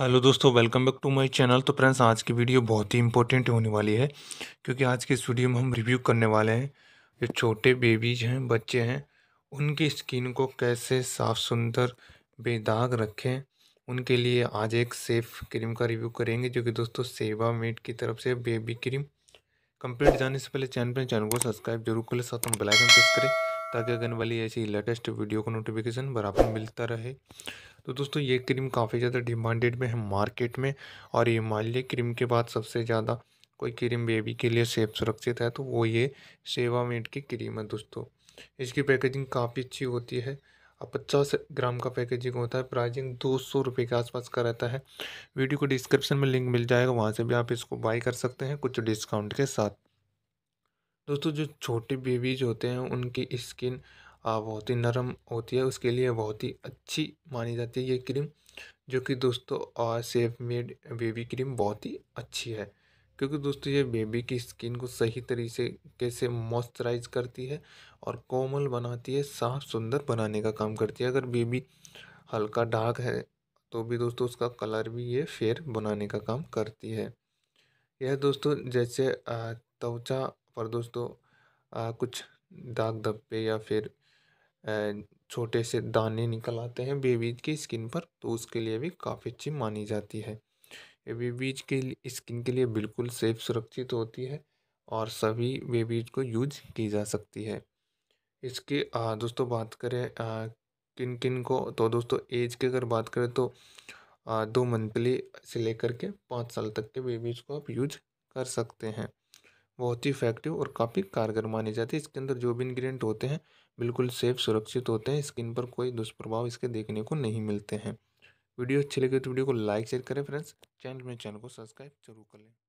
hello दोस्तों welcome back to my channel तो friends आज की वीडियो बहुत ही इंपॉर्टेंट होने वाली है क्योंकि आज की इस वीडियो में हम रिव्यू करने वाले हैं जो छोटे बेबीज हैं बच्चे हैं उनकी स्किन को कैसे साफ़ सुंदर बेदाग रखें उनके लिए आज एक सेफ क्रीम का रिव्यू करेंगे जो कि दोस्तों सेवा मेट की तरफ से बेबी क्रीम कंप्लीट जाने से पहले चैनल पर चैनल को सब्सक्राइब जरूर कर ले साथ हम बेलाइकन प्रेस करें ताकि अगर वाली ऐसी लेटेस्ट वीडियो का नोटिफिकेशन बराबर मिलता रहे तो दोस्तों ये क्रीम काफ़ी ज़्यादा डिमांडेड में है मार्केट में और हिमालय क्रीम के बाद सबसे ज़्यादा कोई क्रीम बेबी के लिए सेफ सुरक्षित है तो वो ये सेवा मेट की क्रीम है दोस्तों इसकी पैकेजिंग काफ़ी अच्छी होती है और पचास ग्राम का पैकेजिंग होता है प्राइजिंग दो सौ रुपये के आसपास का रहता है वीडियो को डिस्क्रिप्शन में लिंक मिल जाएगा वहाँ से भी आप इसको बाई कर सकते हैं कुछ डिस्काउंट के साथ दोस्तों जो छोटे बेबीज होते हैं उनकी स्किन बहुत ही नरम होती है उसके लिए बहुत ही अच्छी मानी जाती है ये क्रीम जो कि दोस्तों सेफ मेड बेबी क्रीम बहुत ही अच्छी है क्योंकि दोस्तों ये बेबी की स्किन को सही तरीके से मॉइस्चराइज करती है और कोमल बनाती है साफ सुंदर बनाने का काम करती है अगर बेबी हल्का डार्क है तो भी दोस्तों उसका कलर भी ये फेयर बनाने का काम करती है यह दोस्तों जैसे त्वचा पर दोस्तों आ, कुछ दाग धब्बे या फिर छोटे से दाने निकल आते हैं बेबीज की स्किन पर तो उसके लिए भी काफ़ी अच्छी मानी जाती है ये बेबीज की स्किन के लिए बिल्कुल सेफ सुरक्षित होती है और सभी बेबीज को यूज की जा सकती है इसके आ, दोस्तों बात करें किन किन को तो दोस्तों एज की अगर बात करें तो आ, दो मंथली से लेकर के पाँच साल तक के बेबीज को आप यूज कर सकते हैं बहुत ही इफेक्टिव और काफ़ी कारगर मानी जाती है इसके अंदर जो भी इन्ग्रीडियंट होते हैं बिल्कुल सेफ सुरक्षित होते हैं स्किन पर कोई दुष्प्रभाव इसके देखने को नहीं मिलते हैं वीडियो अच्छी लगी तो वीडियो को लाइक शेयर करें फ्रेंड्स चैनल में चैनल को सब्सक्राइब जरूर कर लें